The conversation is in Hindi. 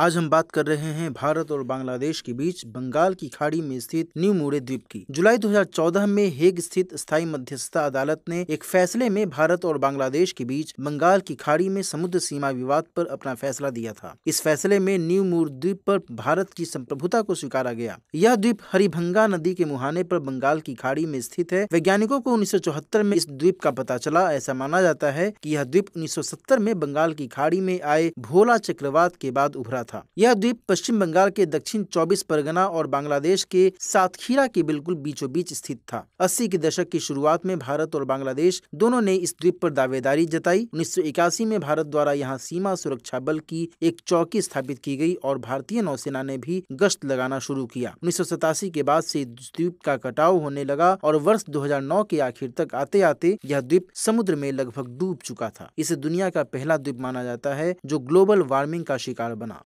आज हम बात कर रहे हैं भारत और बांग्लादेश के बीच बंगाल की खाड़ी में स्थित न्यू मुड़े द्वीप की जुलाई 2014 में हेग स्थित स्थायी मध्यस्थता अदालत ने एक फैसले में भारत और बांग्लादेश के बीच बंगाल की खाड़ी में समुद्र सीमा विवाद पर अपना फैसला दिया था इस फैसले में न्यू मोर द्वीप पर भारत की संप्रभुता को स्वीकारा गया यह द्वीप हरिभंगा नदी के मुहाने पर बंगाल की खाड़ी में स्थित है वैज्ञानिकों को उन्नीस में इस द्वीप का पता चला ऐसा माना जाता है की यह द्वीप उन्नीस में बंगाल की खाड़ी में आए भोला चक्रवात के बाद उभरा था यह द्वीप पश्चिम बंगाल के दक्षिण चौबीस परगना और बांग्लादेश के सातखीरा के बिल्कुल बीचों बीच स्थित था अस्सी के दशक की शुरुआत में भारत और बांग्लादेश दोनों ने इस द्वीप पर दावेदारी जताई उन्नीस में भारत द्वारा यहाँ सीमा सुरक्षा बल की एक चौकी स्थापित की गयी और भारतीय नौसेना ने भी गश्त लगाना शुरू किया उन्नीस के बाद ऐसी द्वीप का कटाव होने लगा और वर्ष 2009 के आखिर तक आते आते यह द्वीप समुद्र में लगभग डूब चुका था इसे दुनिया का पहला द्वीप माना जाता है जो ग्लोबल वार्मिंग का शिकार बना